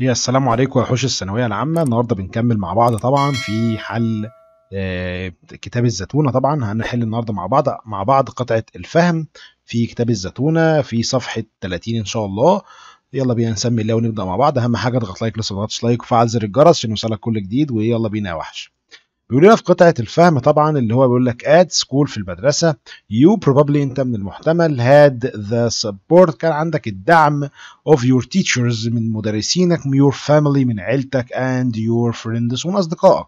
يا السلام عليكم يا حوش الثانويه العامه النهارده بنكمل مع بعض طبعا في حل آه، كتاب الزتونه طبعا هنحل النهارده مع بعض مع بعض قطعه الفهم في كتاب الزتونه في صفحه 30 ان شاء الله يلا بينا نسمي الله ونبدا مع بعض اهم حاجه اضغط لايك لسه ما ضغطتش لايك وفعل زر الجرس عشان يوصلك كل جديد ويلا بينا يا وحش بيقول لنا في قطعه الفهم طبعا اللي هو بيقول لك اد سكول في المدرسه يو بروبابلي انت من المحتمل هاد ذا سبورت كان عندك الدعم اوف يور تيتشرز من مدرسينك يور فاميلي من عيلتك اند يور فريندز ومن اصدقائك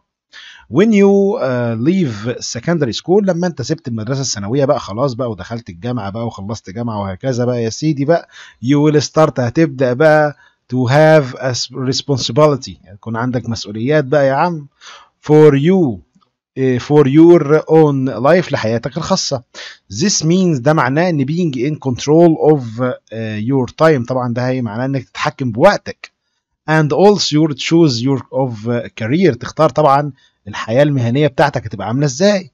when you uh, leave secondary school لما انت سبت المدرسه الثانويه بقى خلاص بقى ودخلت الجامعه بقى وخلصت جامعه وهكذا بقى يا سيدي بقى you will start هتبدا بقى to have a responsibility يكون عندك مسؤوليات بقى يا عم for you eh, for your own life لحياتك الخاصة this means ده معناه ان being in control of eh, your time طبعا ده هي معناه انك تتحكم بوقتك and also your choose your of eh, career تختار طبعا الحياة المهنية بتاعتك هتبقى عاملة ازاي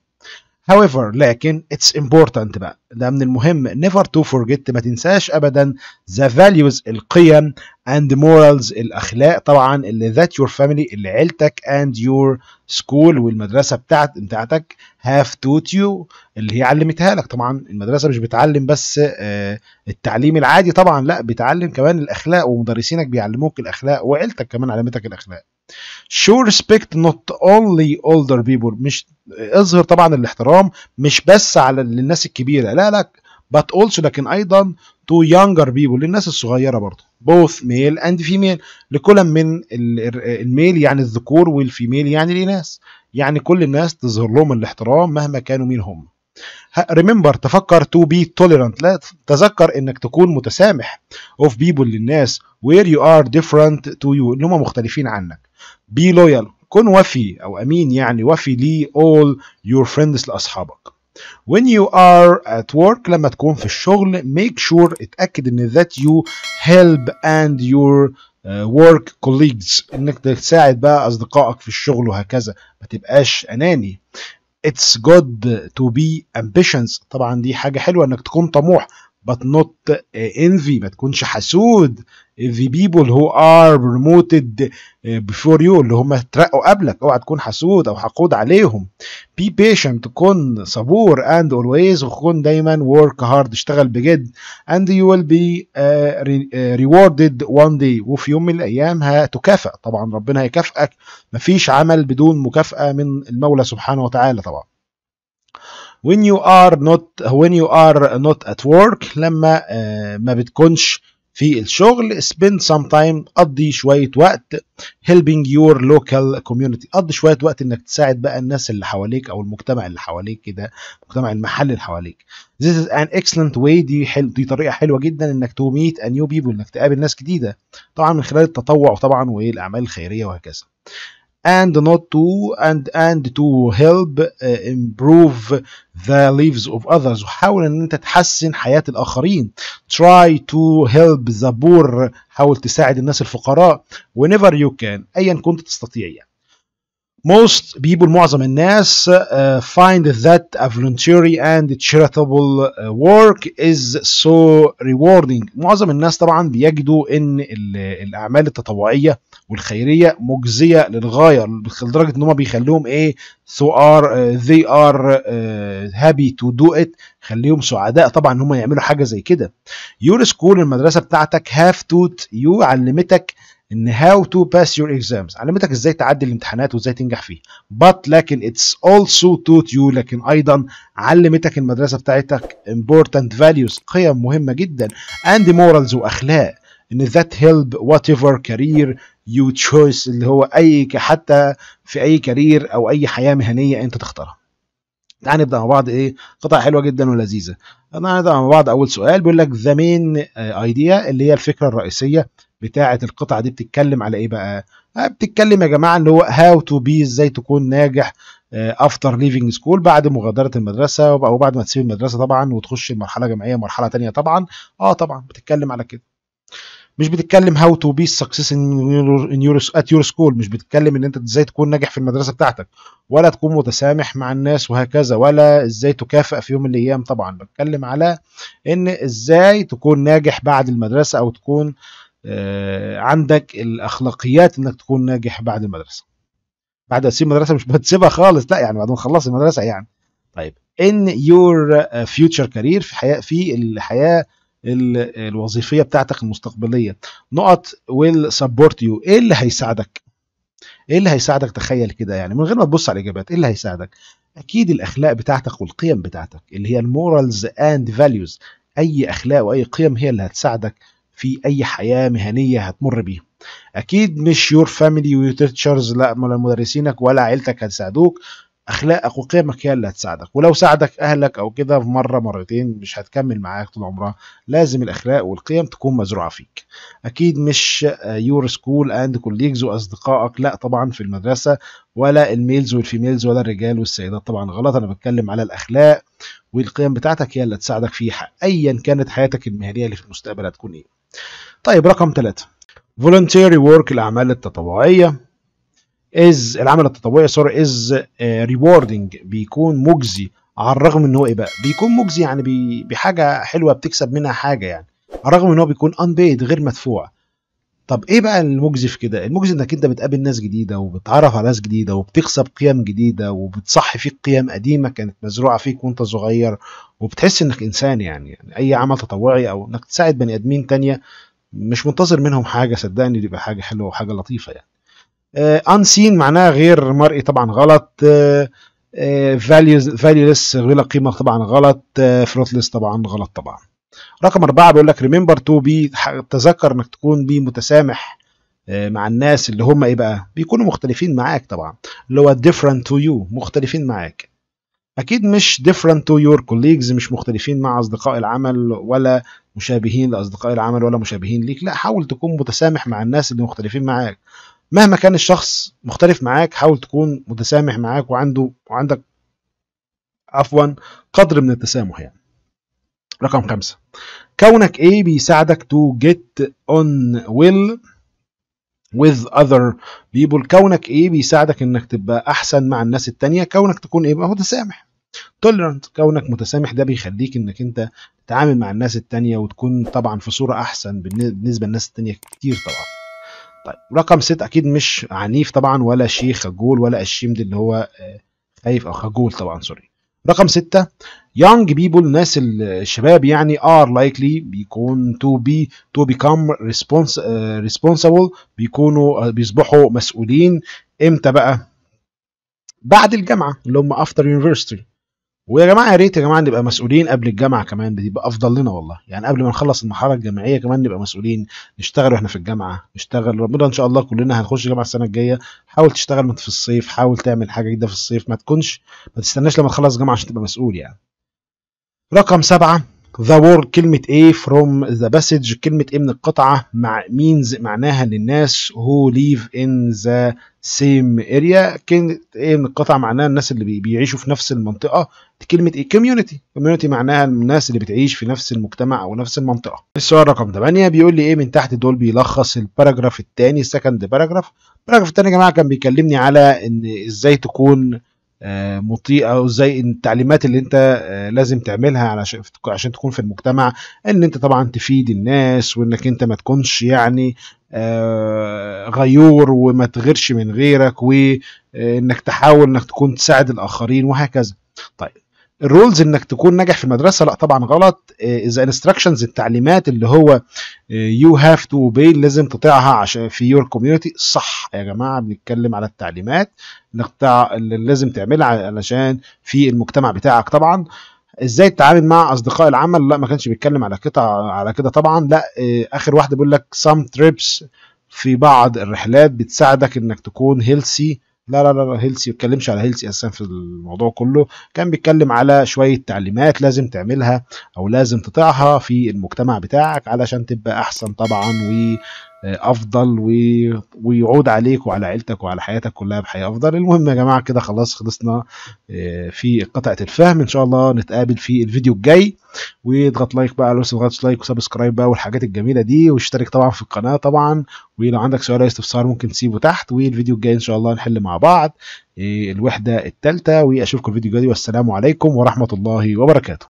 however لكن it's important بقى ده من المهم never to forget ما تنساش ابدا the values القيم and morals الاخلاق طبعا اللي that your family اللي عيلتك and your school والمدرسه بتاعت بتاعتك have taught you اللي هي علمتها لك طبعا المدرسه مش بتعلم بس آه، التعليم العادي طبعا لا بتعلم كمان الاخلاق ومدرسينك بيعلموك الاخلاق وعيلتك كمان علمتك الاخلاق show respect not only older people مش اظهر طبعا الاحترام مش بس على للناس الكبيره لا لا but also لكن ايضا to younger people للناس الصغيره برضه both male and female لكل من الميل يعني الذكور والفيميل يعني الاناث يعني كل الناس تظهر لهم الاحترام مهما كانوا مين هم ريمبر تفكر تو بي tolerant لا تذكر انك تكون متسامح اوف people للناس وير يو ار ديفرنت تو يو ان هم مختلفين عنك بي لويال كن وفي أو أمين يعني وفي لي all your friends لأصحابك when you are at work لما تكون في الشغل make sure اتأكد ان that you help and your آه، work colleagues انك تساعد بقى اصدقائك في الشغل وهكذا ما تبقاش اناني it's good to be ambitious طبعا دي حاجة حلوة انك تكون طموح but not آه، envy ما تكونش حسود the people who are promoted uh, before you اللي هم اترقوا قبلك اوعى تكون حسود او حقود عليهم be patient كن صبور and always وكن دايما work hard اشتغل بجد and you will be uh, uh rewarded one day وفي يوم من الايام هتكافئ طبعا ربنا هيكافئك مفيش عمل بدون مكافأة من المولى سبحانه وتعالى طبعا when you are not when you are not at work لما uh, ما بتكونش في الشغل spend some time قضي شوية وقت helping your local community قضي شوية وقت انك تساعد بقى الناس اللي حواليك او المجتمع اللي حواليك كده المجتمع المحلي اللي حواليك this is an excellent way دي حل... دي طريقة حلوة جدا انك to meet a new people انك تقابل ناس جديدة طبعا من خلال التطوع وطبعا والاعمال الخيرية وهكذا and not to and and to help improve the lives of others حاول ان انت تحسن حياة الاخرين try to help the poor حاول تساعد الناس الفقراء whenever you can ايا كنت تستطيع يعني most people معظم الناس uh, find that a voluntary and charitable uh, work is so rewarding معظم الناس طبعا بيجدوا ان الاعمال التطوعيه والخيريه مجزيه للغايه لدرجه ان هم بيخلوهم ايه so are uh, they are uh, happy to do it خليهم سعداء طبعا ان هم يعملوا حاجه زي كده your school المدرسه بتاعتك have taught you علمتك ان هاو تو باس يور اكزامز علمتك ازاي تعدي الامتحانات وازاي تنجح فيه but لكن اتس اولسو توت يو لكن ايضا علمتك المدرسه بتاعتك امبورتنت فاليوز قيم مهمه جدا اند مورالز واخلاق ان ذات هيلب وات ايفر كارير يو تشويس اللي هو اي حتى في اي كارير او اي حياه مهنيه انت تختارها تعال نبدا مع بعض ايه قطع حلوه جدا ولذيذه هنبدا مع بعض اول سؤال بيقول لك ذا مين ايديا اللي هي الفكره الرئيسيه بتاعه القطعه دي بتتكلم على ايه بقى آه، بتتكلم يا جماعه اللي هو هاو تو بي ازاي تكون ناجح افتر ليفنج سكول بعد مغادره المدرسه وبعد ما تسيب المدرسه طبعا وتخش المرحله الجامعيه مرحله ثانيه طبعا اه طبعا بتتكلم على كده مش بتتكلم هاو تو بي سكسس ان يور ات يور سكول مش بتتكلم ان انت ازاي تكون ناجح في المدرسه بتاعتك ولا تكون متسامح مع الناس وهكذا ولا ازاي تكافئ في يوم من الايام طبعا بتكلم على ان ازاي تكون ناجح بعد المدرسه او تكون آه، عندك الاخلاقيات انك تكون ناجح بعد المدرسه بعد ما تسيب المدرسه مش بتسيبها خالص لا يعني بعد ما تخلص المدرسه يعني طيب ان يور فيوتشر كارير في حياه في الحياه الوظيفيه بتاعتك المستقبليه نقط ويل سبورت يو ايه اللي هيساعدك ايه اللي هيساعدك تخيل كده يعني من غير ما تبص على الاجابات ايه اللي هيساعدك اكيد الاخلاق بتاعتك والقيم بتاعتك اللي هي المورالز اند فاليوز اي اخلاق واي قيم هي اللي هتساعدك في اي حياه مهنيه هتمر بيها اكيد مش يور فاميلي ويور تيتشرز لا ولا مدرسينك ولا عيلتك هتساعدوك اخلاقك وقيمك هي اللي هتساعدك ولو ساعدك اهلك او كده في مره مرتين مش هتكمل معاك طول عمرها لازم الاخلاق والقيم تكون مزروعه فيك اكيد مش يور سكول اند كوليجز واصدقائك لا طبعا في المدرسه ولا الميلز والفيميلز ولا الرجال والسيدات طبعا غلط انا بتكلم على الاخلاق والقيم بتاعتك هي اللي هتساعدك في ايا كانت حياتك المهنيه اللي في المستقبل هتكون ايه طيب رقم ثلاثة voluntary work الأعمال التطوعية is العمل التطوعي sorry is آه، rewarding بيكون مجزي على الرغم ان هو ايه بقى بيكون مجزي يعني بحاجه حلوه بتكسب منها حاجه يعني على الرغم ان هو بيكون unpaid غير مدفوع طب ايه بقى المجزي في كده المجزي انك انت بتقابل ناس جديده وبتعرف على ناس جديده وبتكسب قيم جديده وبتصحي فيك قيم قديمه كانت مزروعه فيك وانت صغير وبتحس انك انسان يعني, يعني اي عمل تطوعي او انك تساعد بني ادمين تانية مش منتظر منهم حاجه صدقني بيبقى حاجه حلوه وحاجه لطيفه يعني انسين آه، uh, معناها غير مرئي طبعا غلط فاليوز uh, uh, غير قيمه طبعا غلط فروتلس آه، طبعا غلط طبعا رقم أربعة بيقول لك ريمبر تو بي تذكر إنك تكون بي متسامح آه، مع الناس اللي هم إيه بقى بيكونوا مختلفين معاك طبعا اللي هو different to you مختلفين معاك أكيد مش different to your colleagues مش مختلفين مع أصدقاء العمل ولا مشابهين لأصدقاء العمل ولا مشابهين ليك لا حاول تكون متسامح مع الناس اللي مختلفين معاك مهما كان الشخص مختلف معاك حاول تكون متسامح معاك وعنده وعندك عفوا قدر من التسامح يعني رقم خمسة كونك A بيساعدك to get on well with other people كونك ايه بيساعدك انك تبقى احسن مع الناس التانية كونك تكون ايه متسامح tolerant كونك متسامح ده بيخليك انك انت تتعامل مع الناس التانية وتكون طبعا في صورة احسن بالنسبة للناس التانية كتير طبعا طيب رقم ست اكيد مش عنيف طبعا ولا شيخ خجول ولا الشيم اللي هو آه، خايف او خجول طبعا سوري رقم ستة young people الناس الشباب يعني are likely بيكون to be to become respons uh, responsible بيكونوا آه، بيصبحوا مسؤولين امتى بقى بعد الجامعة اللي هم after university ويا جماعه يا ريت يا جماعه نبقى مسؤولين قبل الجامعه كمان بتبقى افضل لنا والله يعني قبل ما نخلص المرحله الجامعيه كمان نبقى مسؤولين نشتغل واحنا في الجامعه نشتغل ربنا ان شاء الله كلنا هنخش جامعه السنه الجايه حاول تشتغل وانت في الصيف حاول تعمل حاجه جديده في الصيف ما تكونش ما تستناش لما تخلص جامعه عشان تبقى مسؤول يعني رقم سبعة ذا وورد كلمة ايه فروم ذا باسج كلمة ايه من القطعة مع مينز معناها للناس هو ليف ان ذا سيم اريا كلمة ايه من القطعة معناها الناس اللي بيعيشوا في نفس المنطقة دي كلمة ايه كوميونيتي كوميونيتي معناها الناس اللي بتعيش في نفس المجتمع او نفس المنطقة السؤال رقم 8 بيقول لي ايه من تحت دول بيلخص الباراجراف الثاني السكند باراجراف الباراجراف الثاني يا جماعة كان بيكلمني على ان ازاي تكون آه، مطيئه وازاي التعليمات اللي انت آه، لازم تعملها عشان تكون في المجتمع ان انت طبعا تفيد الناس وانك انت ما تكونش يعني آه، غيور وما تغيرش من غيرك وانك تحاول انك تكون تساعد الاخرين وهكذا طيب الرولز انك تكون ناجح في المدرسه لا طبعا غلط آه، اذا انستراكشنز التعليمات اللي هو يو هاف تو اوبي لازم تطيعها عشان في يور كوميونتي صح يا جماعه بنتكلم على التعليمات اللي لازم تعملها علشان في المجتمع بتاعك طبعا ازاي تتعامل مع اصدقاء العمل لا ما كانش بيتكلم على قطع على كده طبعا لا آه، اخر واحده بيقول لك سام تريبس في بعض الرحلات بتساعدك انك تكون هيلسي لا لا لا هيلسي ما على هيلسي اساسا في الموضوع كله كان بيتكلم على شويه تعليمات لازم تعملها او لازم تطيعها في المجتمع بتاعك علشان تبقى احسن طبعا و آه، افضل و... ويعود عليك وعلى عيلتك وعلى حياتك كلها بحياه افضل المهم يا جماعه كده خلاص خلصنا آه، في قطعه الفهم ان شاء الله نتقابل في الفيديو الجاي واضغط لايك بقى لو تضغط لايك وسبسكرايب بقى والحاجات الجميله دي واشترك طبعا في القناه طبعا ولو عندك سؤال او استفسار ممكن تسيبه تحت والفيديو الجاي ان شاء الله نحل مع بعض آه، الوحده الثالثه واشوفكم الفيديو الجاي والسلام عليكم ورحمه الله وبركاته